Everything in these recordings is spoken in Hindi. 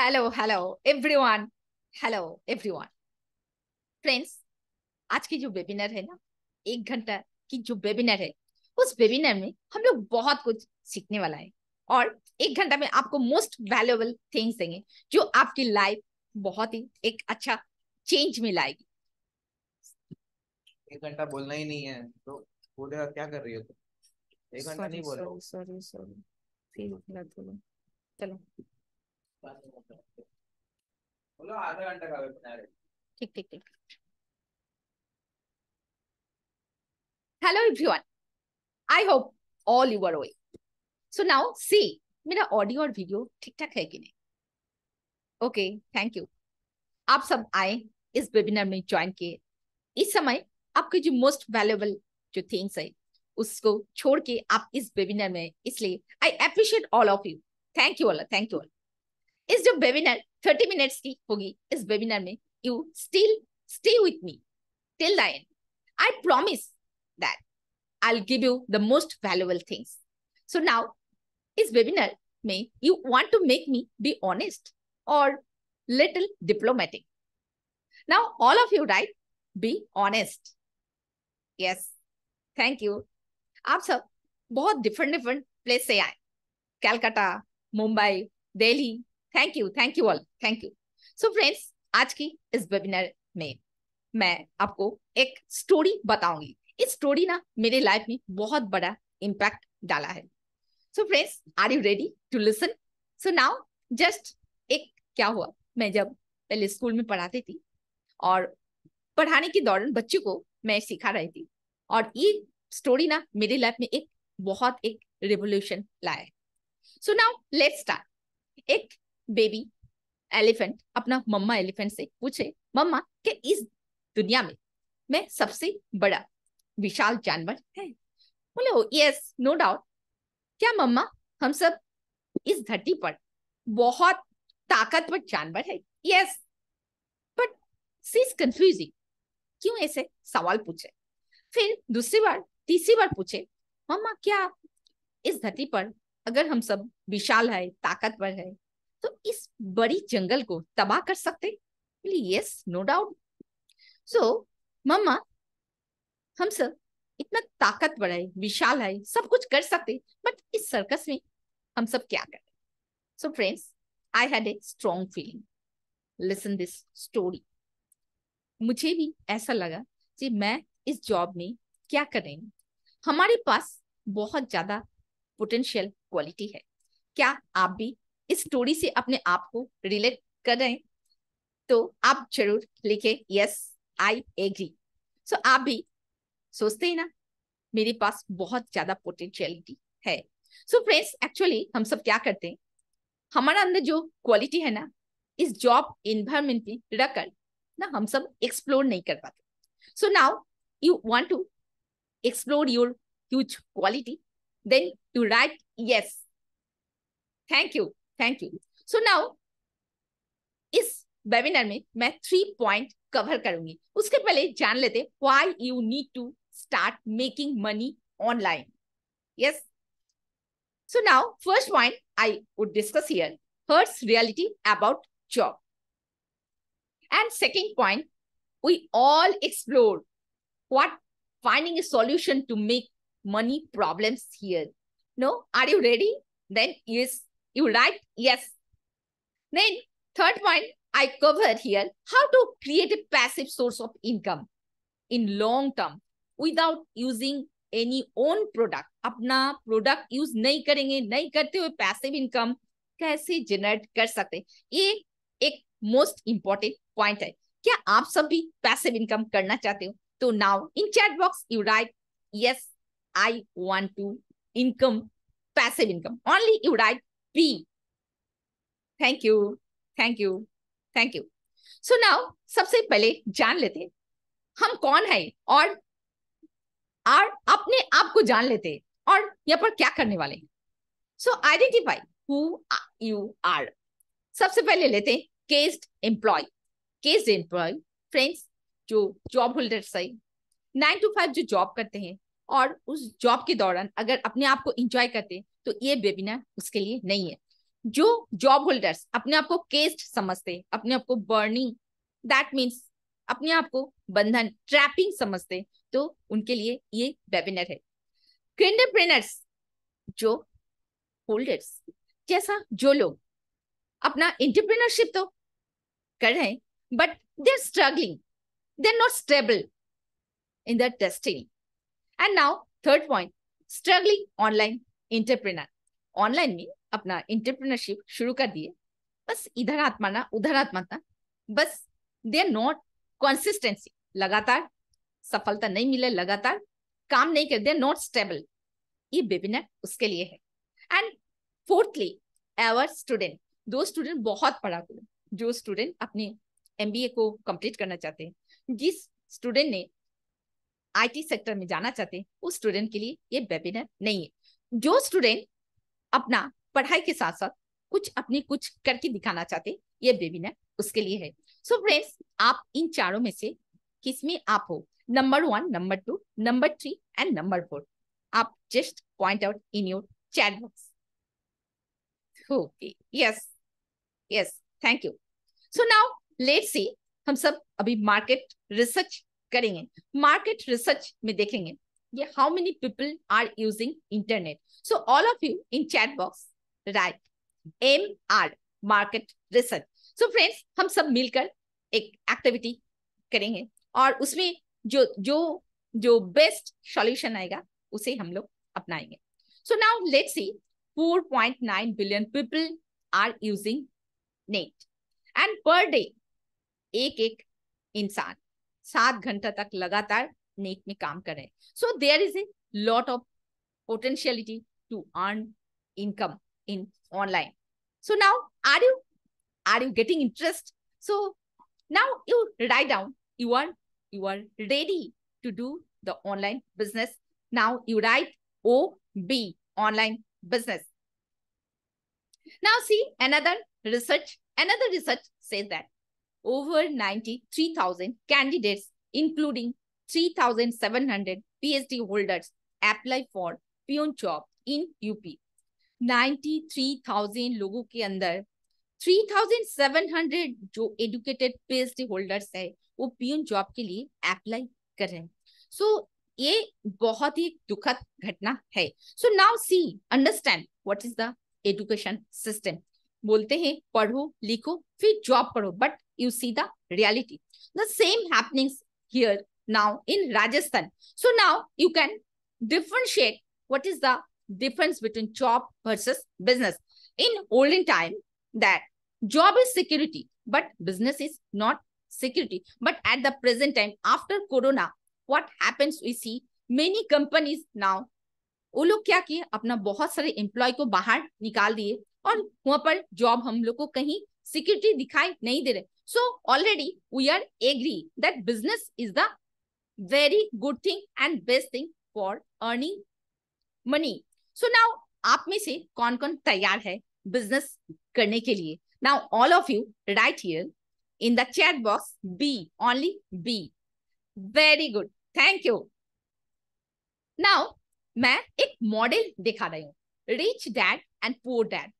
Hello hello everyone hello everyone friends आज की जो वेबिनार है ना एक घंटा की जो वेबिनार है उस वेबिनार में हम लोग बहुत कुछ सीखने वाला है और एक घंटा में आपको मोस्ट वैल्यूएबल थिंग्स देंगे जो आपकी लाइफ बहुत ही एक अच्छा चेंज में लाएगी एक घंटा बोलना ही नहीं है तो बोलेगा क्या कर रही हो तुम एक घंटा नहीं बोल रहा सॉरी सॉरी सॉरी चलो hello everyone I hope all you are ठीक सो नाउ सी मेरा ऑडियो और वीडियो ठीक ठाक है कि नहीं ओके थैंक यू आप सब आए इस वेबिनार में ज्वाइन किए इस समय आपके जो मोस्ट वैल्यूएबल जो थिंग्स है उसको छोड़ के आप इस वेबिनार में इसलिए I appreciate all of you thank you all thank you all इस जो वेबिनार थर्टी मिनट्स की होगी इस वेबिनार में you still stay with me till the end I promise that I give you the most valuable things so now इस वेबिनार में you want to make me be honest और little diplomatic now all of you right be honest yes thank you आप सब बहुत डिफरेंट डिफरेंट प्लेस से आए Calcutta Mumbai Delhi thank you thank you all thank you so friends आज की इस वेबिनार में मैं आपको एक स्टोरी बताऊंगी इस स्टोरी ना मेरे लाइफ में बहुत बड़ा इम्पैक्ट डाला है so friends are you ready to listen so now just एक क्या हुआ मैं जब पहले स्कूल में पढ़ाती थी और पढ़ाने के दौरान बच्चों को मैं सिखा रही थी और ये स्टोरी ना मेरे लाइफ में एक बहुत एक रिवोल्यूशन लाया है सो नाउ लेट्स स्टार्ट एक बेबी एलिफेंट अपना मम्मा एलिफेंट से पूछे मम्मा के इस दुनिया में मैं सबसे बड़ा विशाल जानवर है बोले हो यस नो डाउट क्या मम्मा हम सब इस धरती पर बहुत ताकतवर जानवर है yes but she is confusing क्यों ऐसे सवाल पूछे फिर दूसरी बार तीसरी बार पूछे मम्मा क्या इस धरती पर अगर हम सब विशाल है ताकतवर है तो इस बड़ी जंगल को तबाह कर सकते yes no doubt so mama हम सब इतना ताकत बढ़ाए विशाल है सब कुछ कर सकते बट इस सर्कस में हम सब क्या करें so friends I had a strong feeling listen this story मुझे भी ऐसा लगा कि मैं इस जॉब में क्या करें हमारे पास बहुत ज्यादा पोटेंशियल क्वालिटी है क्या आप भी इस स्टोरी से अपने आप को रिलेट कर रहे हैं तो आप जरूर लिखे यस आई एग्री सो आप भी सोचते हैं ना मेरे पास बहुत ज्यादा पोटेंशियलिटी है सो फ्रेंड्स एक्चुअली हम सब क्या करते हैं हमारा अंदर जो क्वालिटी है ना इस जॉब इन्वायरमेंट में रखकर ना हम सब एक्सप्लोर नहीं कर पाते so now you want to explore your huge quality then you write yes thank you thank you so now इस वेबिनार में मैं थ्री पॉइंट कवर करूंगी उसके पहले जान लेते why you need to start making money online yes so now first point I would discuss here harsh reality about job And second point, we all explored what finding a solution to make money problems here. No, are you ready? Then yes, You like? Yes. Then third point I cover here, how to create a passive source of income in long term without using any own product अपना प्रोडक्ट यूज नहीं करेंगे नहीं करते हुए पैसिव इनकम कैसे जनरेट कर सकते ये एक मोस्ट इंपॉर्टेंट पॉइंट है क्या आप सब भी पैसिव इनकम करना चाहते हो तो now in chat box you write yes I want to income passive income only you write B. Thank you. Thank you. Thank you. So now, सबसे पहले जान लेते हम कौन है और और अपने आप को जान लेते और यहाँ पर क्या करने वाले so identify who you are सबसे पहले लेते केस्ड एम्प्लॉय केस्ड एम्प्लॉय फ्रेंड्स जो जॉब होल्डर्स है नाइन टू फाइव जो जॉब करते हैं और उस जॉब के दौरान अगर अपने आप को इंजॉय करते हैं तो ये वेबिनार उसके लिए नहीं है जो जॉब होल्डर्स अपने आप को केस्ट समझते अपने आप को बर्निंग दैट मीन्स अपने आप को बंधन ट्रैपिंग समझते तो उनके लिए ये वेबिनार है क्रेंडरप्रेनर्स जो होल्डर्स जैसा जो लोग अपना इंटरप्रेनरशिप तो कर रहे हैं but they are struggling they are not stable in the testing and now third point struggling online entrepreneur online में अपना इंटरप्रेनरशिप शुरू कर दिए बस इधर हाथ मारना उधर हाथ मारना बस दे आर नॉट कंसिस्टेंसी लगातार सफलता नहीं मिले लगातार काम नहीं कर दे आर नॉट स्टेबल ये वेबिनार उसके लिए है एंड फोर्थली एवर स्टूडेंट दो स्टूडेंट बहुत पढ़ा जो स्टूडेंट अपने एम को कंप्लीट करना चाहते हैं जिस स्टूडेंट ने आईटी सेक्टर में जाना चाहते हैं उस स्टूडेंट के लिए ये वेबिनार नहीं है जो स्टूडेंट अपना पढ़ाई के साथ साथ कुछ अपनी कुछ करके दिखाना चाहते ये वेबिनार उसके लिए है सो so फ्रेंड्स आप इन चारों में से किसमें आप हो number one number two number three and number four आप just point out in your chat box okay yes yes thank you so now let see हम सब अभी मार्केट रिसर्च करेंगे मार्केट रिसर्च में देखेंगे ये how many people are using internet so all of you in chat box write M R market research so friends हम सब मिलकर एक एक्टिविटी करेंगे और उसमें जो जो जो बेस्ट सॉल्यूशन आएगा उसे हम लोग अपनाएंगे so now let's see 4.9 billion people are using net and per day एक एक इंसान सात घंटा तक लगातार नेक me, काम कर रहे हैं so there is a potentiality to earn income in online so now are you are you getting interest so now you write down you are you are ready to do the online business now you write ob online business now see another research another research says that over 93000 candidates including 3,700 PhD holders apply for peon job in UP. 93,000 लोगों के अंदर 3,700 जो educated PhD holders है वो पियोन job के लिए apply कर रहे हैं so, ये बहुत ही दुखद घटना है so now see understand what is the education system बोलते हैं पढ़ो लिखो फिर जॉब करो but you see the reality the same happenings here now in Rajasthan. So now you can differentiate what is the difference between job versus business. In olden time, that job is security, but business is not security. But at the present time, after Corona, what happens we see many companies now वो लोग क्या किए अपना बहुत सारे एम्प्लॉय को बाहर निकाल दिए और वहां पर जॉब हम लोग को कहीं सिक्योरिटी दिखाई नहीं दे रहे so already we are agree that business is the very good thing and best thing for earning money So now आप में से कौन कौन तैयार है बिजनेस करने के लिए now all of you write here in the chat box B only B very good thank you नाउ मैं एक मॉडल दिखा रही हूँ rich dad and poor dad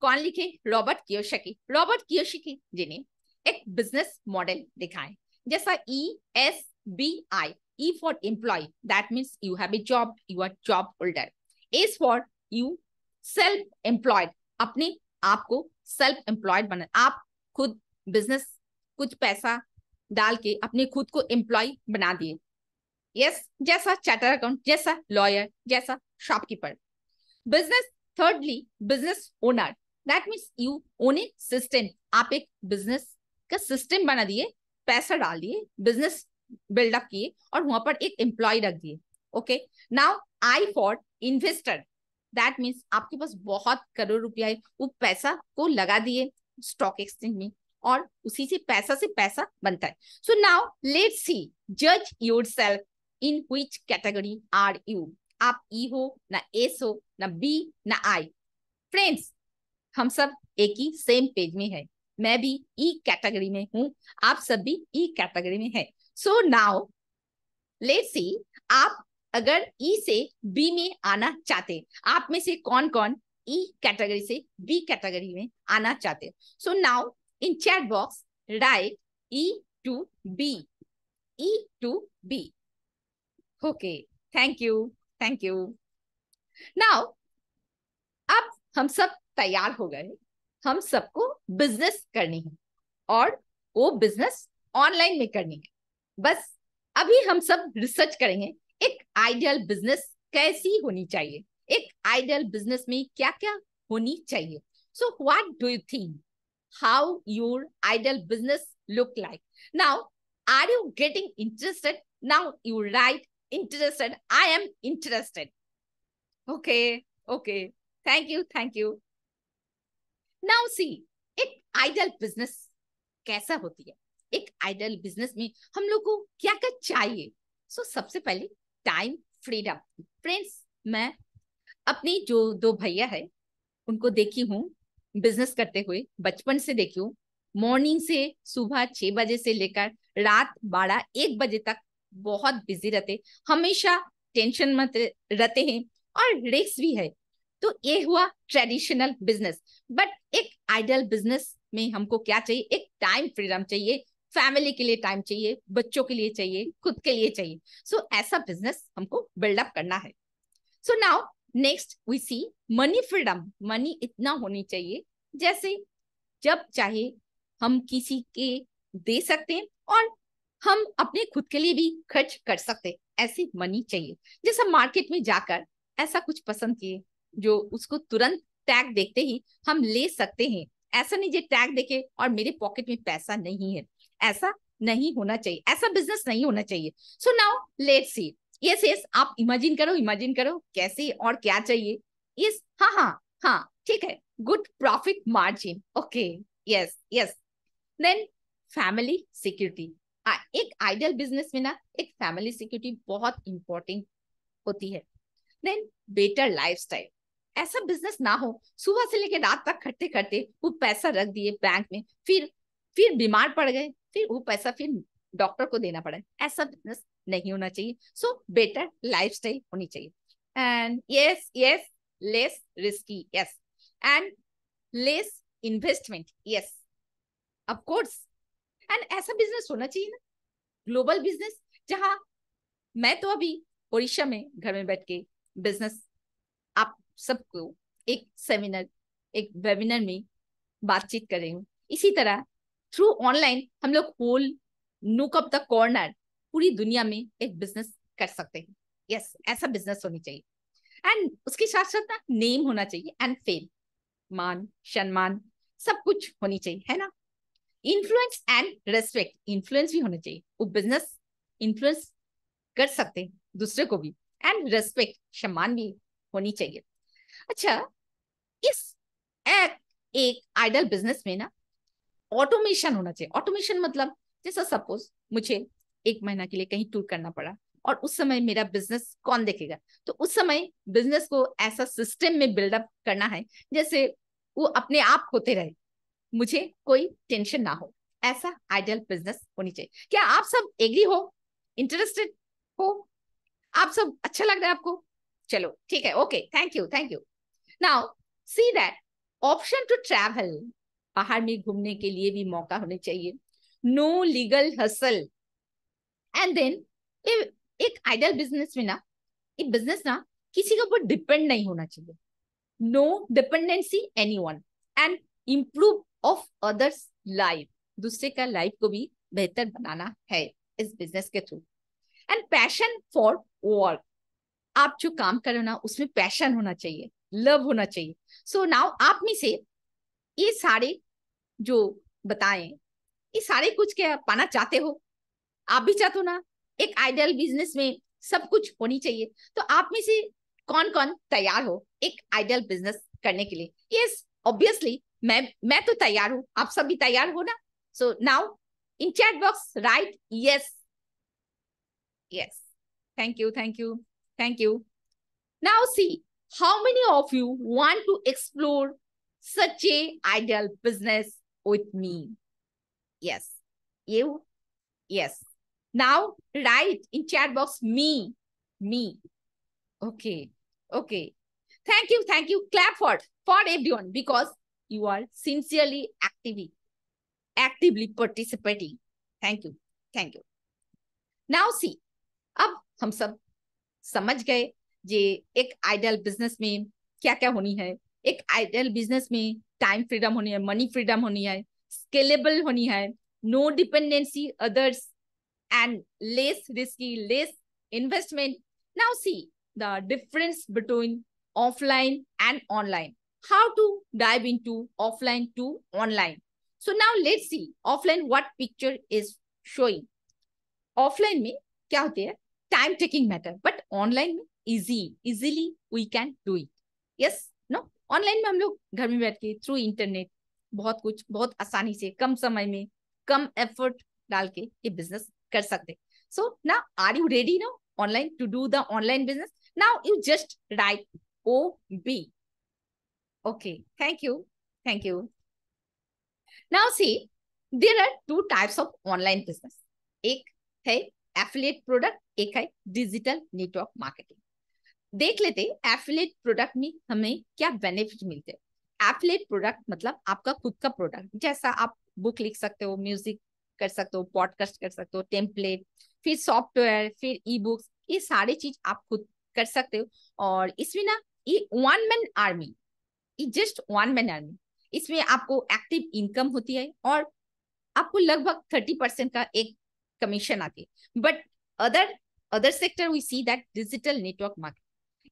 कौन लिखे रॉबर्ट कियोशकी रॉबर्ट कियोशकी जिन्हें एक बिजनेस मॉडल दिखाए जैसा E e, S B-I, E for employee. That means you have a job, you are job holder. S for you self-employed. अपने आप को self employed बना आप खुद business कुछ पैसा डाल के अपने खुद को employee बना दिए yes, जैसा charter account, जैसा lawyer, जैसा shopkeeper. Business thirdly business owner. That means you own a system. आप एक business का system बना दिए पैसा डाल दिए बिजनेस बिल्डअप किए और वहां पर एक एम्प्लॉय रख दिए okay now I for investor that means आपके पास बहुत करोड़ रुपया है वो पैसा को लगा दिए स्टॉक एक्सचेंज में और उसी से पैसा से पैसा बनता है सो नाउ लेट सी जज yourself in which category are you आप ई e हो ना एस हो ना बी ना आई फ्रेंड्स हम सब एक ही सेम पेज में है मैं भी ई e कैटेगरी में हूँ आप सब भी ई e कैटेगरी में है सो नाउ लेट सी आप अगर ई e से बी में आना चाहते आप में से कौन कौन ई e कैटेगरी से बी कैटेगरी में आना चाहते so now in chat box write E to B E to B okay thank you thank you now अब हम सब तैयार हो गए हम सबको बिजनेस करनी है और वो बिजनेस ऑनलाइन में करनी है बस अभी हम सब रिसर्च करेंगे एक आइडियल बिजनेस कैसी होनी चाहिए एक आइडियल बिजनेस में क्या क्या होनी चाहिए so what do you think how your ideal business look like now are you getting interested now you write interested I am interested okay okay thank you thank you now see एक आइडियल बिजनेस कैसा होती है एक आइडल बिजनेस में हम लोग को क्या क्या चाहिए सो so, सबसे पहले टाइम फ्रीडम फ्रेंड्स मैं अपनी जो दो भैया है उनको देखी हूँ बिजनेस करते हुए बचपन से देखी हूँ मॉर्निंग से सुबह छह बजे से लेकर रात बारह एक बजे तक बहुत बिजी रहते हमेशा टेंशन मत रहते हैं और रिस्क भी है तो ये हुआ ट्रेडिशनल बिजनेस बट एक आइडियल बिजनेस में हमको क्या चाहिए एक टाइम फ्रीडम चाहिए फैमिली के लिए टाइम चाहिए बच्चों के लिए चाहिए खुद के लिए चाहिए सो so, ऐसा बिजनेस हमको बिल्डअप करना है so now next we see money freedom money इतना होनी चाहिए जैसे जब चाहे हम किसी के दे सकते हैं और हम अपने खुद के लिए भी खर्च कर सकते ऐसी मनी चाहिए जैसे मार्केट में जाकर ऐसा कुछ पसंद किए जो उसको तुरंत टैग देखते ही हम ले सकते हैं ऐसा नहीं जो टैग देखे और मेरे पॉकेट में पैसा नहीं है ऐसा नहीं होना चाहिए ऐसा बिजनेस नहीं होना चाहिए so now let see yes yes आप इमेजिन करो इमेजिन करो कैसे और क्या चाहिए यस हाँ हाँ हाँ ठीक है good profit margin okay yes yes then family security एक आइडियल बिजनेस में ना एक फैमिली सिक्योरिटी बहुत इंपॉर्टेंट होती है देन बेटर लाइफस्टाइल ऐसा बिजनेस ना हो सुबह से लेकर रात तक खट्टे खट्टे वो पैसा रख दिए बैंक में फिर फिर बीमार पड़ गए फिर वो पैसा फिर डॉक्टर को देना पड़ा ऐसा बिजनेस नहीं होना चाहिए सो बेटर लाइफ होनी चाहिए and yes yes less risky yes and less investment yes of course and ऐसा बिजनेस होना चाहिए ना ग्लोबल बिजनेस जहाँ मैं तो अभी ओडिशा में घर में बैठ के बिजनेस आप सबको एक सेमिनार एक वेबिनार में बातचीत कर रही हूँ इसी तरह थ्रू ऑनलाइन हम लोग होल नुक ऑफ द कॉर्नर पूरी दुनिया में एक बिजनेस कर सकते हैं यस yes, ऐसा बिजनेस होनी चाहिए एंड उसके साथ साथ ना नेम होना चाहिए एंड फेम मान सम्मान सब कुछ होनी चाहिए है ना इन्फ्लुएंस एंड रेस्पेक्ट इन्फ्लुएंस भी होना चाहिए वो बिजनेस इन्फ्लुएंस कर सकते हैं दूसरे को भी एंड रेस्पेक्ट सम्मान भी होनी चाहिए अच्छा इस एक आइडल बिजनेस में ना ऑटोमेशन होना चाहिए ऑटोमेशन मतलब जैसा सपोज मुझे एक महीना के लिए कहीं टूर करना पड़ा और उस समय मेरा बिजनेस कौन देखेगा तो उस समय बिजनेस को ऐसा सिस्टम में बिल्डअप करना है जैसे वो अपने आप होते रहे मुझे कोई टेंशन ना हो ऐसा आइडियल बिजनेस होनी चाहिए क्या आप सब एग्री हो इंटरेस्टेड हो आप सब अच्छा लग रहा है आपको चलो ठीक है okay thank you thank you now see that option to travel पहाड़ में घूमने के लिए भी मौका होने चाहिए no legal hassle and then एक आइडियल बिजनेस में ना एक बिजनेस ना किसी के ऊपर डिपेंड नहीं होना चाहिए no dependency any one and improve of others life दूसरे का लाइफ को भी बेहतर बनाना है इस बिजनेस के through and passion for work आप जो काम करो ना उसमें पैशन होना चाहिए लव होना चाहिए सो so नाउ आप में से ये सारे जो बताएं ये सारे कुछ क्या पाना चाहते हो आप भी चाहते हो ना एक आइडियल बिजनेस में सब कुछ होनी चाहिए तो आप में से कौन कौन तैयार हो एक आइडियल बिजनेस करने के लिए यस yes, ऑब्वियसली मैं मैं तो तैयार हूँ आप सब भी तैयार हो ना so now in chat box write yes yes thank you thank you thank you now see how many of you want to explore सच्चे ideal business with me yes you yes now write in chat box me me okay okay thank you thank you clap for for everyone because you are sincerely actively actively participating thank you thank you now see अब हम सब समझ गए जे एक आइडियल बिजनेस में क्या क्या होनी है एक आइडियल बिजनेस में टाइम फ्रीडम होनी है मनी फ्रीडम होनी है स्केलेबल होनी है no dependency others and less risky less investment now see the difference between offline and online how to dive in to offline to online so now let see offline what picture is showing offline में क्या होती है time taking matter but online में easy easily we can do it yes online में हम लोग घर में बैठ के थ्रू इंटरनेट बहुत कुछ बहुत आसानी से कम समय में कम एफर्ट डाल के ये बिजनेस कर सकते सो ना are you ready no online to do the online business now you just write O B okay thank you thank you now see there are two types of online business एक है एफिलिएट प्रोडक्ट एक है डिजिटल नेटवर्क मार्केटिंग देख लेते हैं एफिलेट प्रोडक्ट में हमें क्या बेनिफिट मिलते हैं एफिलेट प्रोडक्ट मतलब आपका खुद का प्रोडक्ट जैसा आप बुक लिख सकते हो म्यूजिक कर सकते हो पॉडकास्ट कर सकते हो टेम्पलेट फिर सॉफ्टवेयर फिर ई बुक्स ये सारे चीज आप खुद कर सकते हो और इसमें ना ये वन मैन आर्मी ये जस्ट वन मैन आर्मी इसमें आपको एक्टिव इनकम होती है और आपको लगभग थर्टी परसेंट का एक कमीशन आती है but other other sector we see that digital network market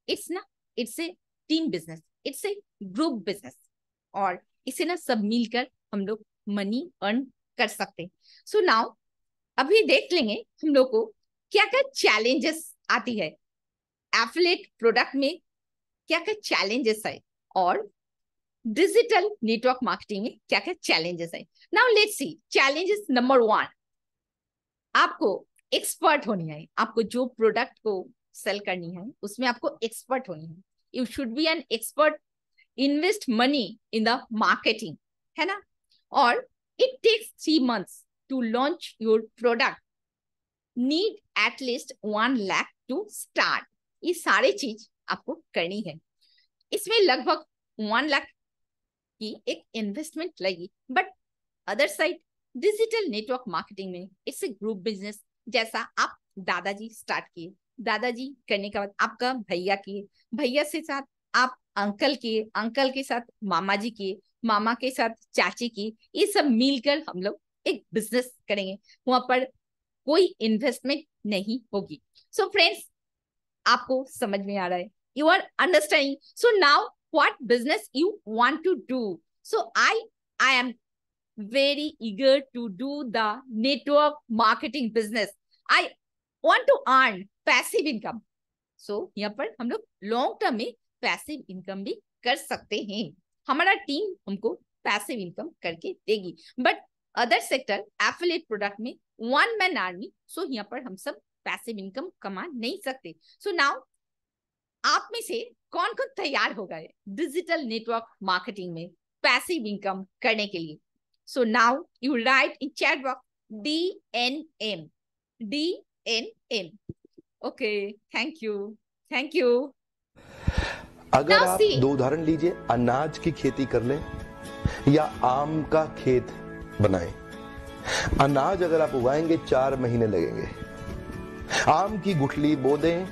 it's ना it's a team business it's a group business और इसे ना सब मिलकर हम लोग मनी अर्न कर सकते हैं सो नाउ अभी देख लेंगे हम लोग को क्या क्या चैलेंजेस आती है एफलेट प्रोडक्ट में क्या क्या चैलेंजेस है और डिजिटल नेटवर्क मार्केटिंग में क्या क्या चैलेंजेस है now let see challenges number one आपको एक्सपर्ट होनी है आपको जो प्रोडक्ट को सेल करनी है उसमें आपको एक्सपर्ट होनी है you should be an expert invest money in the marketing है ना और it takes three months to launch your product need at least one lakh to start ये सारी चीज आपको करनी है इसमें लगभग वन लाख की एक इन्वेस्टमेंट लगी but other side digital network marketing में इट्स ए ग्रुप बिजनेस जैसा आप दादाजी स्टार्ट किए दादाजी करने के बाद आपका भैया किए भैया से साथ आप अंकल किए अंकल के साथ मामा जी किए मामा के साथ चाची की ये सब मिलकर हम लोग एक बिजनेस करेंगे वहां पर कोई इन्वेस्टमेंट नहीं होगी सो so फ्रेंड्स आपको समझ में आ रहा है you are understanding so now what business you want to do so I I am very eager to do the network marketing business I want to earn passive income so यहाँ पर हम लोग लॉन्ग टर्म में पैसिव इनकम भी कर सकते हैं हमारा टीम हमको पैसिव इनकम करके देगी but other sector affiliate product में वन मैन आर्मी सो यहाँ पर हम सब पैसिव इनकम कमा नहीं सकते सो so नाउ आप में से कौन कौन तैयार हो गए डिजिटल नेटवर्क मार्केटिंग में पैसिव इनकम करने के लिए so now you write in chat box D N M D N M okay thank you thank you अगर Now आप see. दो उदाहरण लीजिए अनाज की खेती कर लें या आम का खेत बनाएं अनाज अगर आप उगाएंगे चार महीने लगेंगे आम की गुठली बो दें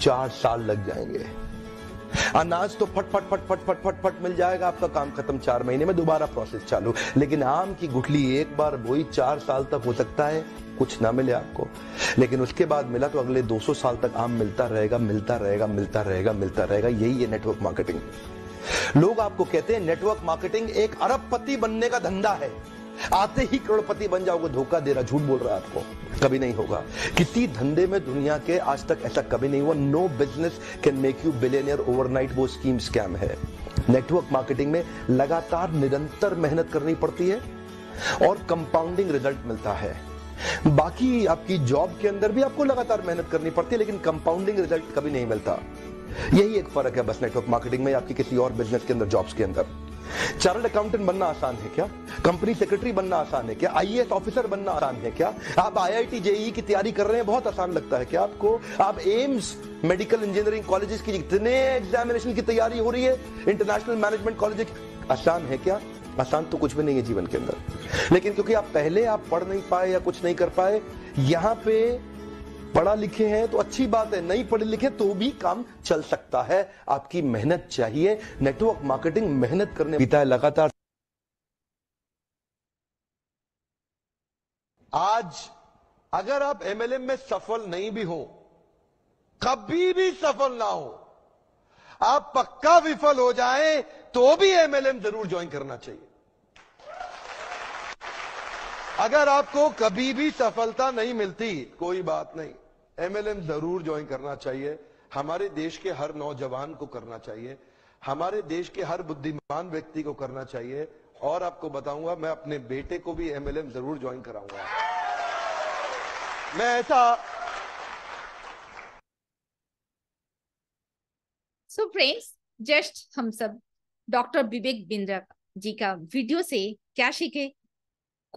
चार साल लग जाएंगे अनाज तो फट फट फट फट फट फट फट मिल जाएगा आपका काम खत्म चार महीने में दोबारा प्रोसेस चालू लेकिन आम की गुठली एक बार बोई चार साल तक हो सकता है कुछ ना मिले आपको लेकिन उसके बाद मिला तो अगले 200 साल तक आम मिलता रहेगा मिलता रहेगा मिलता रहेगा मिलता रहेगा यही है नेटवर्क मार्केटिंग लोग आपको कहते हैं नेटवर्क मार्केटिंग एक अरबपति बनने का धंधा है आते ही करोड़पति बन जाओगे धोखा दे रहा झूठ बोल रहा है आपको कभी नहीं होगा किसी धंधे में दुनिया के आज तक ऐसा कभी नहीं हुआ no business can make you billionaire overnight वो स्कीम स्कैम है नेटवर्क मार्केटिंग में लगातार निरंतर मेहनत करनी पड़ती है और कंपाउंडिंग रिजल्ट मिलता है बाकी आपकी जॉब के अंदर भी आपको लगातार मेहनत करनी पड़ती है लेकिन कंपाउंडिंग रिजल्ट कभी नहीं मिलता यही एक फर्क है बस नेटवर्क मार्केटिंग में आपकी किसी और बिजनेस के अंदर जॉब्स के अंदर चार्ट अकाउंटेंट बनना आसान है क्या कंपनी सेक्रेटरी बनना आसान है क्या आई ऑफिसर बनना आसान है क्या आप आई जेई e e की तैयारी कर रहे हैं बहुत आसान लगता है क्या आपको आप एम्स मेडिकल इंजीनियरिंग कॉलेजेस की जितने एग्जामिनेशन की तैयारी हो रही है इंटरनेशनल मैनेजमेंट कॉलेज आसान है क्या आसान तो कुछ भी नहीं है जीवन के अंदर लेकिन क्योंकि आप पहले आप पढ़ नहीं पाए या कुछ नहीं कर पाए यहां पे पढ़ा लिखे हैं तो अच्छी बात है नहीं पढ़े लिखे तो भी काम चल सकता है आपकी मेहनत चाहिए नेटवर्क मार्केटिंग मेहनत करने बीता है लगातार आज अगर आप एमएलएम में सफल नहीं भी हो कभी भी सफल ना हो आप पक्का विफल हो जाए तो भी एमएलएम जरूर ज्वाइन करना चाहिए अगर आपको कभी भी सफलता नहीं मिलती कोई बात नहीं एम एल एम जरूर ज्वाइन करना चाहिए हमारे देश के हर नौजवान को करना चाहिए हमारे देश के हर बुद्धिमान व्यक्ति को करना चाहिए और आपको बताऊंगा मैं अपने बेटे को भी एम एल एम जरूर ज्वाइन कराऊंगा मैं ऐसा सो फ्रेंड्स जस्ट हम सब डॉक्टर विवेक बिंद्रा जी का वीडियो से क्या सीखे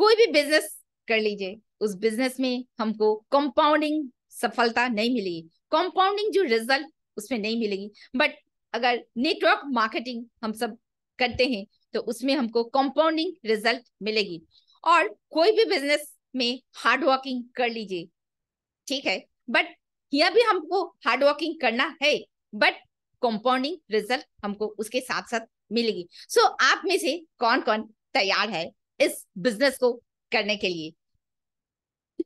कोई भी बिजनेस कर लीजिए उस बिजनेस में हमको कंपाउंडिंग सफलता नहीं मिलेगी कंपाउंडिंग जो रिजल्ट उसमें नहीं मिलेगी बट अगर नेटवर्क मार्केटिंग हम सब करते हैं तो उसमें हमको कंपाउंडिंग रिजल्ट मिलेगी और कोई भी बिजनेस में हार्ड वर्किंग कर लीजिए ठीक है बट यह भी हमको हार्ड वर्किंग करना है बट कंपाउंडिंग रिजल्ट हमको उसके साथ साथ मिलेगी सो so, आप में से कौन कौन तैयार है इस बिजनेस को करने के लिए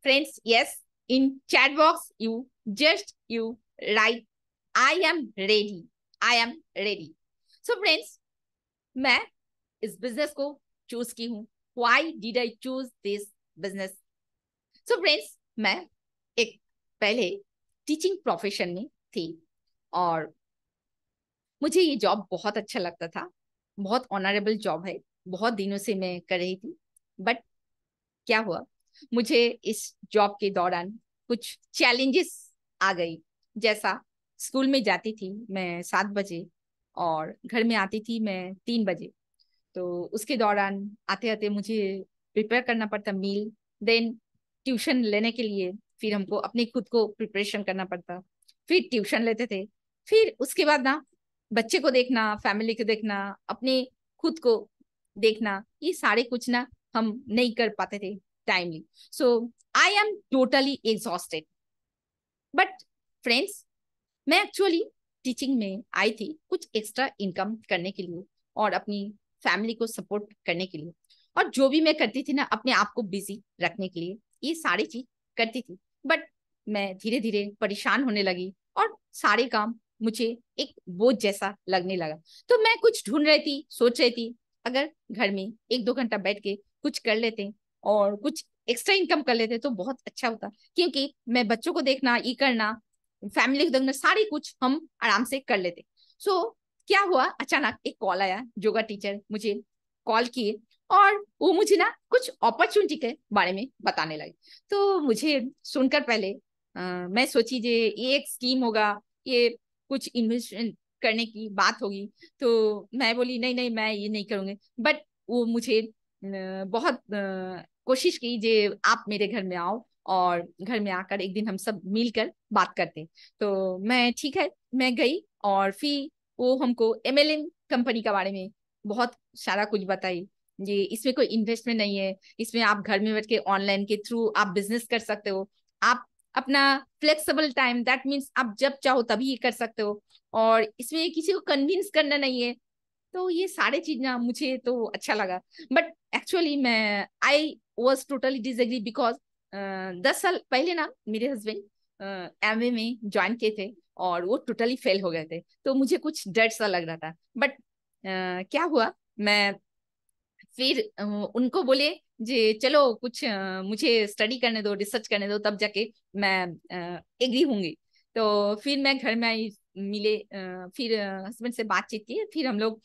friends yes yes, in chat box you just you write i am ready i am ready so friends मैं इस बिजनेस को चूज की हूँ why did I choose this business so friends मैं एक पहले टीचिंग प्रोफेशन में थी और मुझे ये जॉब बहुत अच्छा लगता था बहुत ऑनरेबल जॉब है बहुत दिनों से मैं कर रही थी बट क्या हुआ मुझे इस जॉब के दौरान कुछ चैलेंजेस आ गई जैसा स्कूल में जाती थी मैं सात बजे और घर में आती थी मैं तीन बजे तो उसके दौरान आते आते मुझे प्रिपेयर करना पड़ता मील देन ट्यूशन लेने के लिए फिर हमको अपने खुद को प्रिपरेशन करना पड़ता फिर ट्यूशन लेते थे फिर उसके बाद ना बच्चे को देखना फैमिली को देखना अपने खुद को देखना ये सारे कुछ ना हम नहीं कर पाते थे timely. So I am totally exhausted. But friends, मैं एक्चुअली टीचिंग में आई थी कुछ एक्स्ट्रा इनकम करने के लिए और अपनी फैमिली को सपोर्ट करने के लिए और जो भी मैं करती थी ना अपने आप को बिजी रखने के लिए ये सारी चीज करती थी बट मैं धीरे धीरे परेशान होने लगी और सारे काम मुझे एक बोझ जैसा लगने लगा तो मैं कुछ ढूंढ रही थी सोच रही थी अगर घर में एक दो घंटा बैठ के कुछ कर लेते और कुछ एक्स्ट्रा इनकम कर लेते तो बहुत अच्छा होता क्योंकि मैं बच्चों को देखना ये करना फैमिली को देखना सारी कुछ हम आराम से कर लेते सो so, क्या हुआ अचानक एक कॉल आया योगा टीचर मुझे कॉल किए और वो मुझे ना कुछ अपॉर्चुनिटी के बारे में बताने लगे तो मुझे सुनकर पहले आ, मैं सोची जे ये एक स्कीम होगा ये कुछ इन्वेस्टमेंट करने की बात होगी तो मैं बोली नहीं नहीं मैं ये नहीं करूँगी बट वो मुझे बहुत कोशिश की जे आप मेरे घर में आओ और घर में आकर एक दिन हम सब मिलकर बात करते तो मैं ठीक है मैं गई और फिर वो हमको एम कंपनी के बारे में बहुत सारा कुछ बताई ये इसमें कोई इन्वेस्टमेंट नहीं है इसमें आप घर में बैठ के ऑनलाइन के थ्रू आप बिजनेस कर सकते हो आप अपना फ्लेक्सिबल टाइम दैट मीन्स आप जब चाहो तभी कर सकते हो और इसमें किसी को कन्विंस करना नहीं है तो ये सारे चीज ना मुझे तो अच्छा लगा बट एक्चुअली मैं I was totally disagree because दस साल पहले ना मेरे हस्बैंड एम uh, में ज्वाइन किए थे और वो टोटली फेल हो गए थे तो मुझे कुछ डर सा लग रहा था बट uh, क्या हुआ मैं फिर uh, उनको बोले जी चलो कुछ uh, मुझे स्टडी करने दो रिसर्च करने दो तब जाके मैं एग्री uh, होंगी तो फिर मैं घर में आई मिले uh, फिर हस्बैंड से बातचीत की फिर हम लोग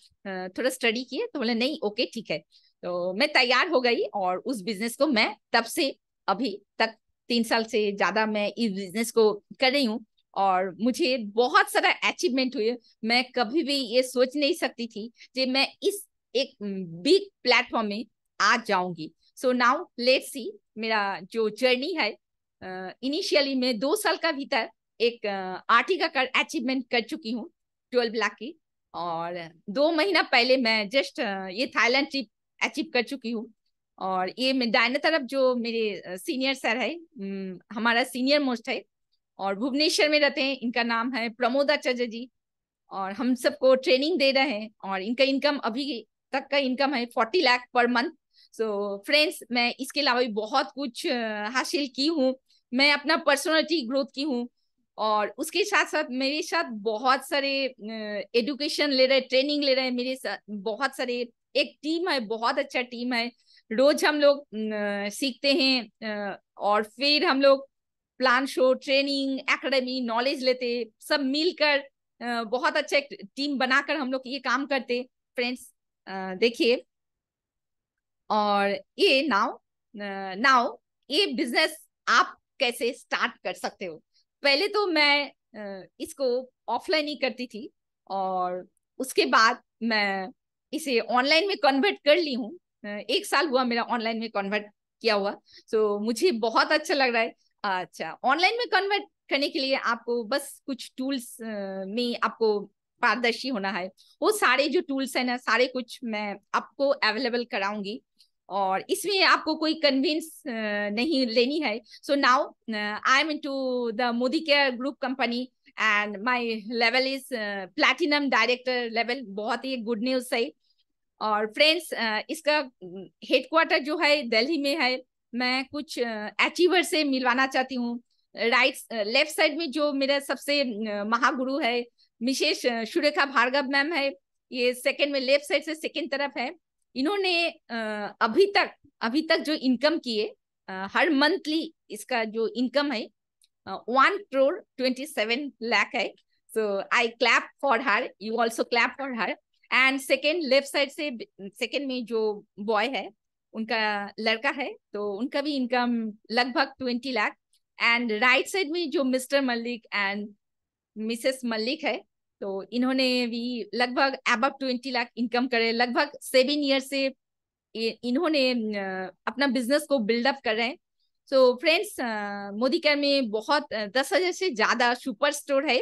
थोड़ा स्टडी किए तो बोले नहीं ओके ठीक है तो मैं तैयार हो गई और उस बिजनेस को मैं तब से अभी तक तीन साल से ज्यादा मैं इस बिजनेस को कर रही हूँ और मुझे बहुत सारा अचीवमेंट हुए मैं कभी भी ये सोच नहीं सकती थी कि मैं इस एक बिग प्लेटफॉर्म में आ जाऊंगी सो नाउ लेट सी मेरा जो जर्नी है इनिशियली uh, मैं दो साल का भीतर एक आर्टिका का अचीवमेंट कर चुकी हूँ ट्वेल्व लाख की और दो महीना पहले मैं जस्ट ये थाईलैंड ट्रिप अचीव कर चुकी हूँ और ये दाहिने तरफ जो मेरे सीनियर सर है हमारा सीनियर मोस्ट है और भुवनेश्वर में रहते हैं इनका नाम है प्रमोदाचार्य जी और हम सबको ट्रेनिंग दे रहे हैं और इनका इनकम अभी तक का इनकम है forty lakh per month so friends मैं इसके अलावा भी बहुत कुछ हासिल की हूँ मैं अपना पर्सनैलिटी ग्रोथ की हूँ और उसके साथ साथ मेरे साथ बहुत सारे एजुकेशन ले रहे ट्रेनिंग ले रहे मेरे साथ बहुत सारे एक टीम है बहुत अच्छा टीम है रोज हम लोग सीखते हैं और फिर हम लोग plan show training academy knowledge लेते सब मिलकर बहुत अच्छा एक टीम बनाकर हम लोग ये काम करते फ्रेंड्स देखिए और ये नाउ नाउ ये बिजनेस आप कैसे स्टार्ट कर सकते हो पहले तो मैं इसको ऑफलाइन ही करती थी और उसके बाद मैं इसे ऑनलाइन में कन्वर्ट कर ली हूँ एक साल हुआ मेरा ऑनलाइन में कन्वर्ट किया हुआ सो so, मुझे बहुत अच्छा लग रहा है अच्छा ऑनलाइन में कन्वर्ट करने के लिए आपको बस कुछ टूल्स में आपको पारदर्शी होना है वो सारे जो टूल्स है ना सारे कुछ मैं आपको अवेलेबल कराऊंगी और इसमें आपको कोई कन्विंस नहीं लेनी है so now I am into the Modi care group company and my level is platinum director level बहुत ही गुड न्यूज सही और फ्रेंड्स uh, इसका हेडक्वार्टर mm, जो है दिल्ली में है मैं कुछ अचीवर uh, से मिलवाना चाहती हूँ राइट लेफ्ट साइड में जो मेरा सबसे uh, महागुरु है मिशेष uh, सुरेखा भार्गव मैम है ये सेकंड में लेफ्ट साइड से सेकंड तरफ है इन्होंने uh, अभी तक अभी तक जो इनकम किए हर मंथली इसका जो इनकम है uh, 1 crore 27 lakh. Hai. So I clap for her. You also clap for her. And second left side se, second में जो बॉय है उनका लड़का है तो उनका भी इनकम लगभग twenty lakh and right side में जो mister Malik and missus Malik है तो इन्होंने भी लगभग अब ट्वेंटी लाख इनकम करे लगभग सेवन ईयर से इन्होंने अपना बिजनेस को बिल्डअप कर रहे हैं सो फ्रेंड्स मोदी केयर में बहुत दस हजार से ज्यादा सुपर स्टोर है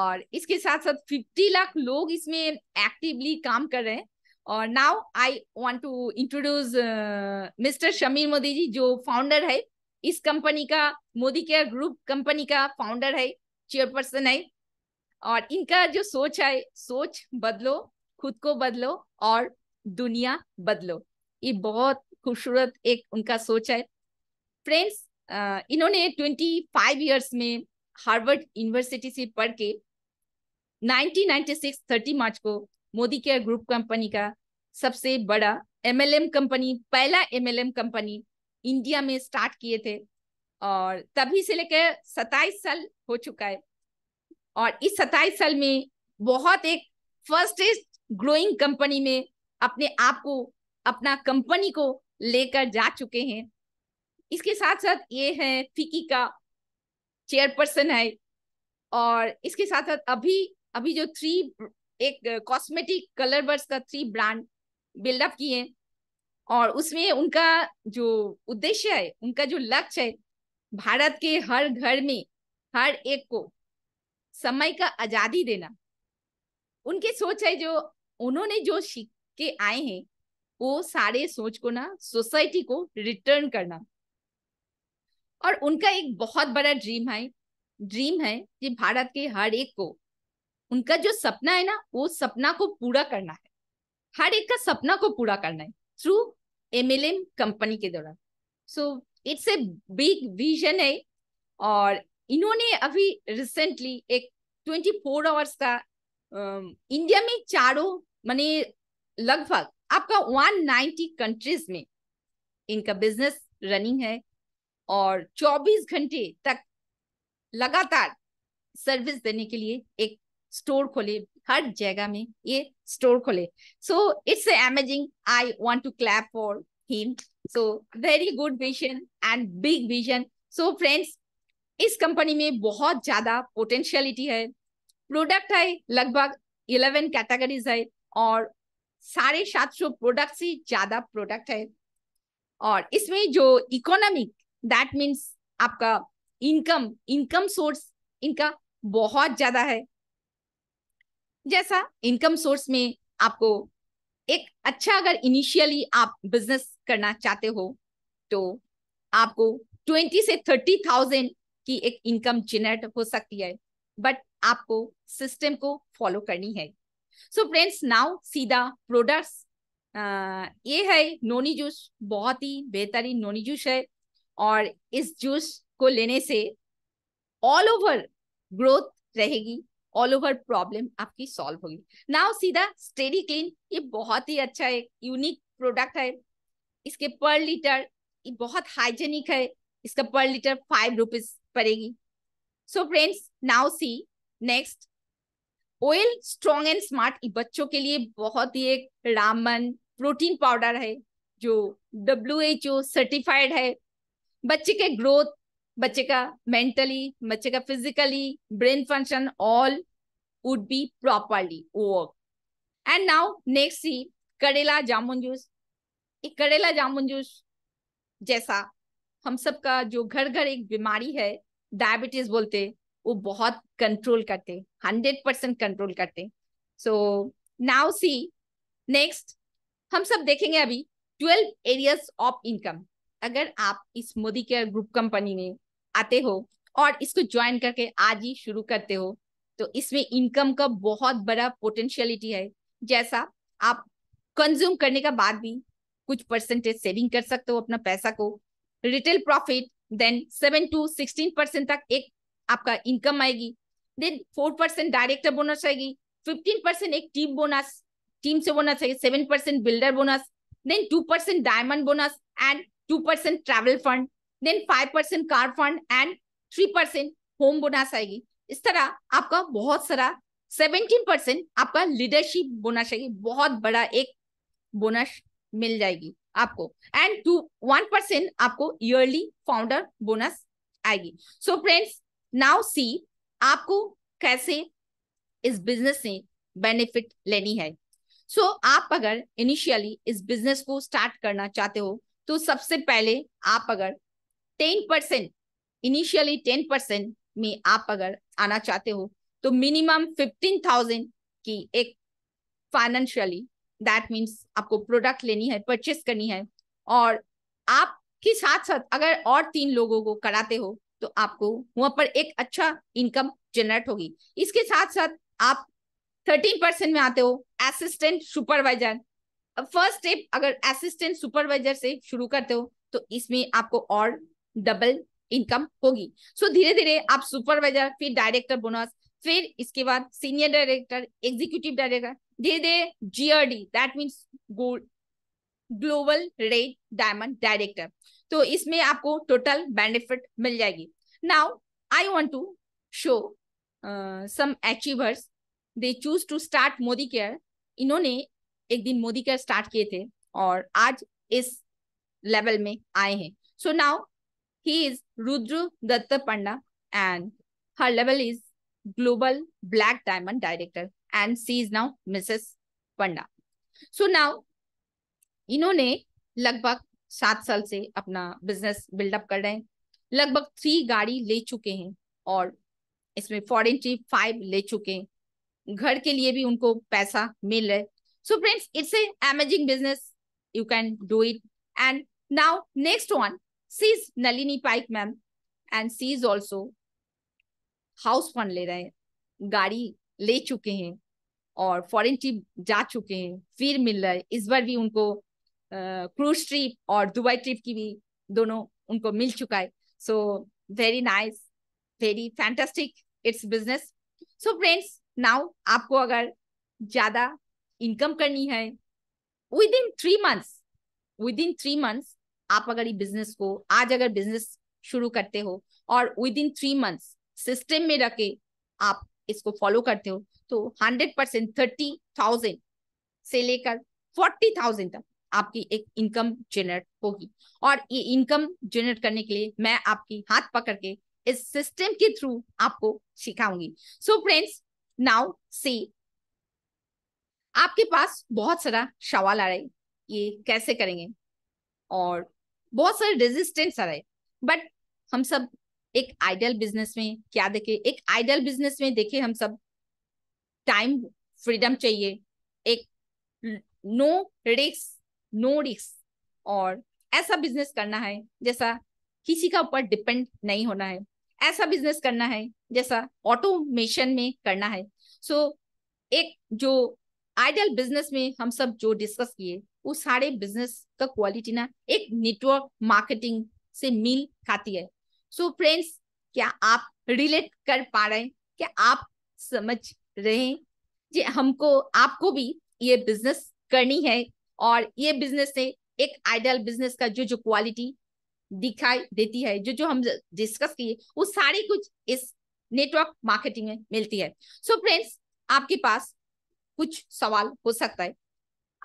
और इसके साथ साथ फिफ्टी लाख लोग इसमें एक्टिवली काम कर रहे हैं और now I want to introduce mister Shamir Modi ji जो फाउंडर है इस कंपनी का मोदी केयर ग्रुप कंपनी का फाउंडर है चेयरपर्सन है और इनका जो सोच है सोच बदलो खुद को बदलो और दुनिया बदलो ये बहुत खूबसूरत एक उनका सोच है फ्रेंड्स uh, इन्होंने 25 इयर्स में हार्वर्ड यूनिवर्सिटी से पढ़ के 1996 30 मार्च को मोदी केयर ग्रुप कंपनी का सबसे बड़ा एमएलएम कंपनी पहला एमएलएम कंपनी इंडिया में स्टार्ट किए थे और तभी से लेकर सताइस साल हो चुका है और इस सताइस साल में बहुत एक फर्स्टेस्ट ग्रोइंग कंपनी में अपने आप को अपना कंपनी को लेकर जा चुके हैं इसके साथ साथ ये है फिकी का चेयरपर्सन है और इसके साथ साथ अभी अभी जो थ्री एक कॉस्मेटिक कलर का थ्री ब्रांड बिल्डअप किए और उसमें उनका जो उद्देश्य है उनका जो लक्ष्य है भारत के हर घर में हर एक को समय का आजादी देना उनकी सोच है जो उन्होंने जो सीख के आए हैं वो सारे सोच को ना सोसाइटी को रिटर्न करना और उनका एक बहुत बड़ा ड्रीम है ड्रीम है कि भारत के हर एक को उनका जो सपना है ना वो सपना को पूरा करना है हर एक का सपना को पूरा करना है through M L M company के द्वारा so it's a big vision है और इन्होंने अभी रिसेंटली एक ट्वेंटी फोर आवर्स का इंडिया में चारों माने लगभग आपका वन नाइनटी कंट्रीज में इनका बिजनेस रनिंग है और 24 घंटे तक लगातार सर्विस देने के लिए एक स्टोर खोले हर जगह में ये स्टोर खोले so it's amazing I want to clap for him so very good vision and big vision so friends इस कंपनी में बहुत ज्यादा पोटेंशियलिटी है प्रोडक्ट है लगभग इलेवन कैटेगरीज है और साढ़े सात सौ प्रोडक्ट से ज्यादा प्रोडक्ट है और इसमें जो इकोनॉमिक दैट मीन्स आपका इनकम इनकम सोर्स इनका बहुत ज्यादा है जैसा इनकम सोर्स में आपको एक अच्छा अगर इनिशियली आप बिजनेस करना चाहते हो तो आपको ट्वेंटी से थर्टी थाउजेंड की एक इनकम जनरेट हो सकती है बट आपको सिस्टम को फॉलो करनी है सो फ्रेंड्स नाउ सीधा प्रोडक्ट्स ये है नोनी जूस बहुत ही बेहतरीन नोनी जूस है और इस जूस को लेने से ऑल ओवर ग्रोथ रहेगी ऑल ओवर प्रॉब्लम आपकी सॉल्व होगी नाउ सीधा स्टेडी क्लीन ये बहुत ही अच्छा है यूनिक प्रोडक्ट है इसके पर लीटर ये बहुत हाइजेनिक है इसका पर लीटर फाइव रुपीज पड़ेगी so friends now see next oil strong and smart बच्चों के लिए बहुत ही एक रामन प्रोटीन पाउडर है जो डब्ल्यू एच ओ सर्टिफाइड है बच्चे के ग्रोथ बच्चे का मेंटली बच्चे का physically brain function all would be properly work and now next see करेला जामुन जूस एक करेला जामुन जूस जैसा हम सब का जो घर घर एक बीमारी है डायबिटीज बोलते वो बहुत कंट्रोल करते हंड्रेड परसेंट कंट्रोल करते सो नाउ सी नेक्स्ट हम सब देखेंगे अभी ट्वेल्व एरियाज ऑफ इनकम अगर आप इस मोदी केयर ग्रुप कंपनी में आते हो और इसको ज्वाइन करके आज ही शुरू करते हो तो इसमें इनकम का बहुत बड़ा पोटेंशियलिटी है जैसा आप कंज्यूम करने का बाद भी कुछ परसेंटेज सेविंग कर सकते हो अपना पैसा को retail profit then seven to sixteen percent तक एक आपका इनकम आएगी then four percent director bonus आएगी फिफ्टीन परसेंट एक टीम बोनस टीम से बोनस आएगी seven percent builder bonus then two percent diamond bonus and two percent travel fund then five percent car fund and three percent home bonus आएगी इस तरह आपका बहुत सारा परसेंट आपका लीडरशिप बोनस आएगी बहुत बड़ा एक बोनस मिल जाएगी आपको एंड टू वन परसेंट आपको ईयरली फाउंडर बोनस आएगी सो फ्रेंड्स नाउ सी आपको कैसे इस बिजनेस से बेनिफिट लेनी है सो so, आप अगर इनिशियली इस बिजनेस को स्टार्ट करना चाहते हो तो सबसे पहले आप अगर ten percent initially ten percent में आप अगर आना चाहते हो तो मिनिमम फिफ्टीन थाउजेंड की एक फाइनेंशियली दैट मींस आपको प्रोडक्ट लेनी है परचेस करनी है और आपके साथ साथ अगर और तीन लोगों को कराते हो तो आपको वहां पर एक अच्छा इनकम जनरेट होगी इसके साथ साथ आप थर्टीन परसेंट में आते हो असिस्टेंट सुपरवाइजर अब फर्स्ट स्टेप अगर असिस्टेंट सुपरवाइजर से शुरू करते हो तो इसमें आपको और डबल इनकम होगी सो so, धीरे धीरे आप सुपरवाइजर फिर डायरेक्टर बोनस फिर इसके बाद सीनियर डायरेक्टर एग्जीक्यूटिव डायरेक्टर धीरे धीरे GRD that means gold global red diamond director तो इसमें आपको टोटल बेनिफिट मिल जाएगी now I want to show some achievers they choose to start Modi care इन्होंने एक दिन मोदी कर स्टार्ट किए थे और आज इस लेवल में आए हैं so now he is Rudra Datta Panda and her level is global black diamond director and she is now missus Panda so now इन्होंने लगभग सात साल से अपना बिजनेस बिल्डअप कर रहे हैं लगभग थ्री गाड़ी ले चुके हैं और इसमें फॉरन ट्रिप फाइव ले चुके हैं घर के लिए भी उनको पैसा मिल रहा है So friends, it's a amazing business. You can do it. And now next one, she's Nalini Pike ma'am. And she's also house fund ले रहे हैं गाड़ी ले चुके हैं और फॉरेन ट्रिप जा चुके हैं फिर मिल रहा है इस बार भी उनको क्रूज ट्रिप और दुबई ट्रिप की भी दोनों उनको मिल चुका है so very nice very fantastic it's business so friends now आपको अगर ज़्यादा इनकम करनी है within three months within three months आप अगर ये बिजनेस को आज अगर बिजनेस शुरू करते हो और within three months system में रखे आप इसको फॉलो करते हो तो हंड्रेड परसेंट थर्टी थाउजेंड से लेकर फोर्टी थाउजेंड तक आपकी एक इनकम जनरेट होगी और ये इनकम जनरेट करने के लिए मैं आपकी हाथ पकड़ के इस सिस्टम के थ्रू आपको सिखाऊंगी सो फ्रेंड्स नाउ सी आपके पास बहुत सारा सवाल आ रहा है ये कैसे करेंगे और बहुत सारे रेजिस्टेंस आ रहे बट हम सब एक आइडियल बिजनेस में क्या देखे एक आइडियल बिजनेस में देखे हम सब टाइम फ्रीडम चाहिए एक नो रिक्स नो रिक्स और ऐसा बिजनेस करना है जैसा किसी का ऊपर डिपेंड नहीं होना है ऐसा बिजनेस करना है जैसा ऑटोमेशन में करना है सो so, एक जो आइडियल बिजनेस में हम सब जो डिस्कस किए वो सारे बिजनेस का क्वालिटी ना एक नेटवर्क मार्केटिंग से मिल खाती है सो so फ्रेंड्स क्या आप रिलेट कर पा रहे हैं क्या आप समझ रहे हैं जी हमको आपको भी ये बिजनेस करनी है और ये बिजनेस से एक आइडियल बिजनेस का जो जो क्वालिटी दिखाई देती है जो जो हम डिस्कस किए वो सारे कुछ इस नेटवर्क मार्केटिंग में मिलती है सो so फ्रेंड्स आपके पास कुछ सवाल हो सकता है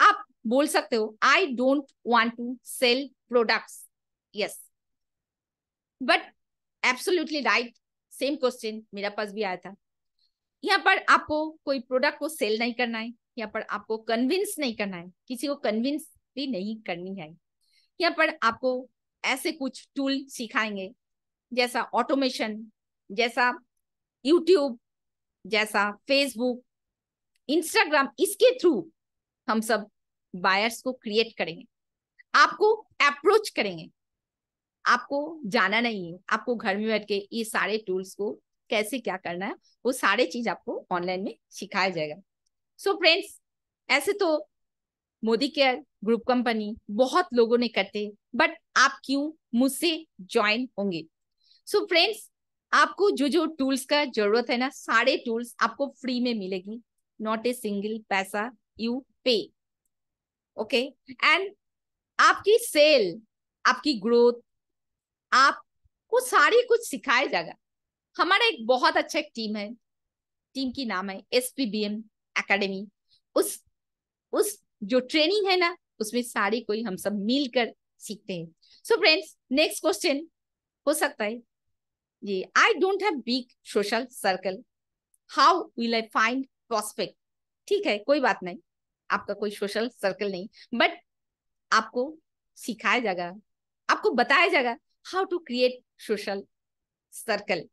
आप बोल सकते हो I don't want to sell product yes but absolutely right same question मेरा पास भी आया था यहाँ पर आपको कोई प्रोडक्ट को सेल नहीं करना है यहाँ पर आपको कन्विंस नहीं करना है किसी को कन्विंस भी नहीं करनी है यहाँ पर आपको ऐसे कुछ टूल सिखाएंगे जैसा ऑटोमेशन जैसा यूट्यूब जैसा फेसबुक इंस्टाग्राम इसके थ्रू हम सब बायर्स को क्रिएट करेंगे आपको अप्रोच करेंगे आपको जाना नहीं है आपको घर में बैठ के ये सारे टूल्स को कैसे क्या करना है वो सारे चीज आपको ऑनलाइन में सिखाया जाएगा सो so फ्रेंड्स ऐसे तो मोदी केयर ग्रुप कंपनी बहुत लोगों ने करते बट आप क्यों मुझसे ज्वाइन होंगे सो so फ्रेंड्स आपको जो जो टूल्स का जरूरत है ना सारे टूल्स आपको फ्री में मिलेगी not a single paisa you pay. Okay. And आपकी सेल आपकी ग्रोथ आपको सारी कुछ सिखाया जाएगा हमारा एक बहुत अच्छा एक टीम है टीम की नाम है S P B M academy उस उस जो ट्रेनिंग है ना उसमें सारी कोई हम सब मिलकर सीखते हैं सो फ्रेंड्स नेक्स्ट क्वेश्चन हो सकता है जी I don't have big social circle how will I find prospect ठीक है कोई बात नहीं आपका कोई सोशल सर्कल नहीं बट आपको सिखाया जाएगा आपको बताया जाएगा how to create social circle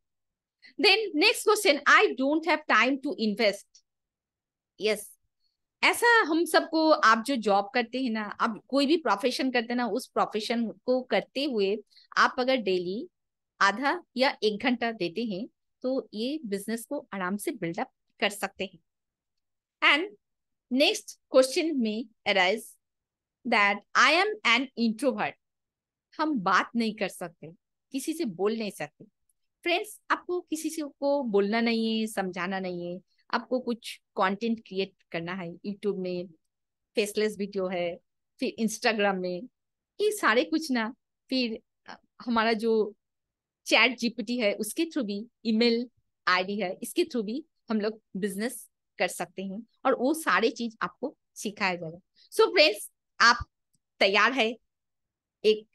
then next question I don't have time to invest yes ऐसा हम सबको आप जो जॉब करते हैं ना आप कोई भी प्रोफेशन करते हैं ना उस प्रोफेशन को करते हुए आप अगर डेली आधा या एक घंटा देते हैं तो ये बिजनेस को आराम से बिल्डअप कर सकते हैं एंड नेक्स्ट क्वेश्चन में arise that I am an introvert हम बात नहीं कर सकते किसी से बोल नहीं सकते फ्रेंड्स आपको किसी से को बोलना नहीं है समझाना नहीं है आपको कुछ कंटेंट क्रिएट करना है यूट्यूब में फेसलेस वीडियो है फिर इंस्टाग्राम में ये सारे कुछ ना फिर हमारा जो चैट जीपीटी है उसके थ्रू भी ईमेल आईडी है इसके थ्रू भी हम लोग बिजनेस कर सकते हैं और वो सारी चीज आपको सिखाया जाएगा सो so फ्रेंड्स आप तैयार है एक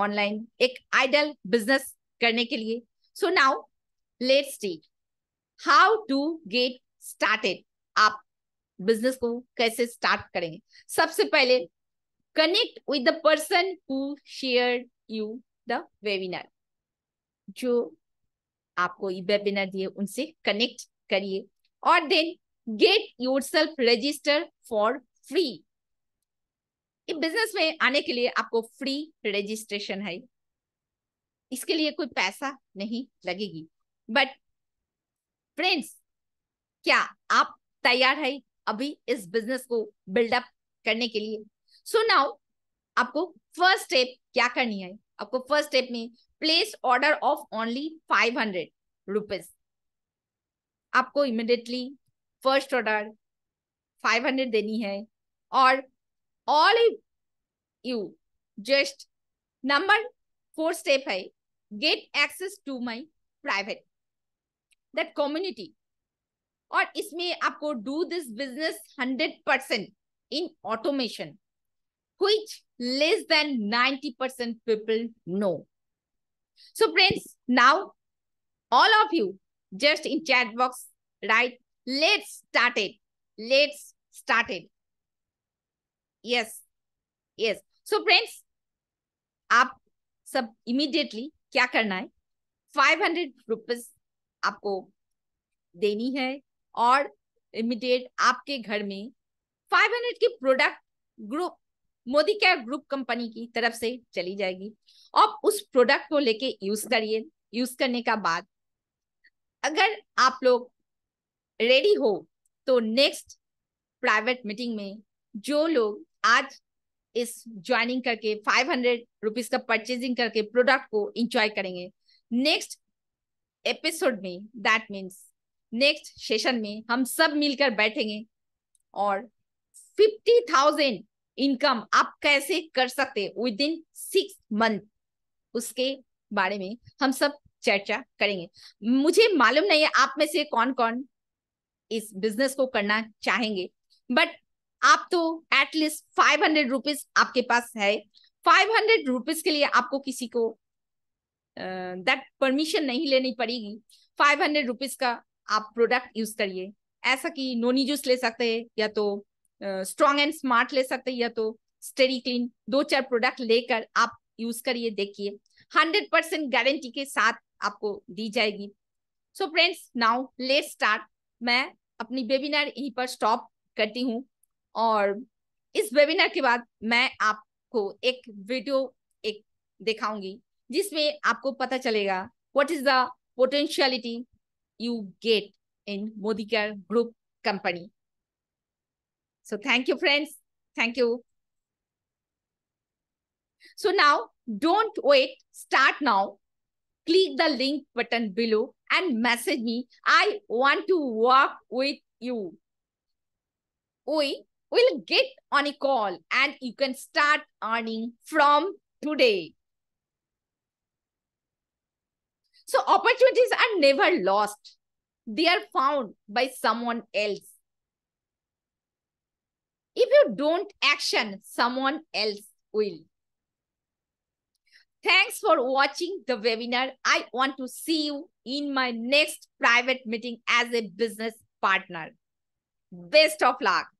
ऑनलाइन एक आइडल बिजनेस करने के लिए so now let's see how to get started आप बिजनेस को कैसे स्टार्ट करेंगे सबसे पहले connect with the person who share you the webinar जो आपको ये वेबिनार दिए उनसे कनेक्ट करिए और then get yourself register for free business में आने के लिए आपको फ्री रजिस्ट्रेशन है इसके लिए कोई पैसा नहीं लगेगी बट फ्रेंड्स क्या आप तैयार है अभी इस बिजनेस को बिल्डअप करने के लिए सो so नाउ आपको फर्स्ट स्टेप क्या करनी है आपको फर्स्ट स्टेप में place order of only five hundred rupees आपको immediately first order five hundred देनी है और all you just number four step है get access to my private that community और इसमें आपको do this business hundred percent in automation which less than 90% people know. So friends, now all of you just in chat box right let's start it let's start it yes yes so friends आप सब इमीडिएटली क्या करना है फाइव हंड्रेड रुपीज आपको देनी है और इमीडिएट आपके घर में फाइव हंड्रेड की product group Modi care group company की तरफ से चली जाएगी और उस प्रोडक्ट को लेके यूज करिए यूज करने का बाद अगर आप लोग रेडी हो तो नेक्स्ट प्राइवेट मीटिंग में जो लोग आज इस ज्वाइनिंग करके फाइव हंड्रेड रुपीज का परचेजिंग करके प्रोडक्ट को इंजॉय करेंगे नेक्स्ट एपिसोड में दैट मीन्स नेक्स्ट सेशन में हम सब मिलकर बैठेंगे और फिफ्टी थाउजेंड इनकम आप कैसे कर सकते विद इन सिक्स मंथ उसके बारे में हम सब चर्चा करेंगे मुझे मालूम नहीं है आप में से कौन कौन इस बिजनेस को करना चाहेंगे बट आप तो एटलीस्ट फाइव हंड्रेड रुपीज आपके पास है फाइव हंड्रेड रुपीज के लिए आपको किसी को दैट uh, परमिशन नहीं लेनी पड़ेगी फाइव हंड्रेड रुपीज का आप प्रोडक्ट यूज करिए ऐसा कि नोनी जूस ले सकते हैं या तो स्ट्रॉन्ग एंड स्मार्ट ले सकते हैं या तो स्टडी क्लीन दो चार प्रोडक्ट लेकर आप यूज करिए देखिए हंड्रेड परसेंट गारंटी के साथ आपको दी जाएगी so friends now let start मैं अपनी वेबिनार यहीं पर स्टॉप करती हूँ और इस वेबिनार के बाद मैं आपको एक वीडियो एक दिखाऊंगी जिसमें आपको पता चलेगा what is the potentiality you get in Modi care group company so thank you friends thank you so now don't wait start now click the link button below and message me. I want to work with you. We will get on a call and you can start earning from today. So opportunities are never lost. They are found by someone else. If you don't action, someone else will. Thanks for watching the webinar. I want to see you in my next private meeting as a business partner. Best of luck.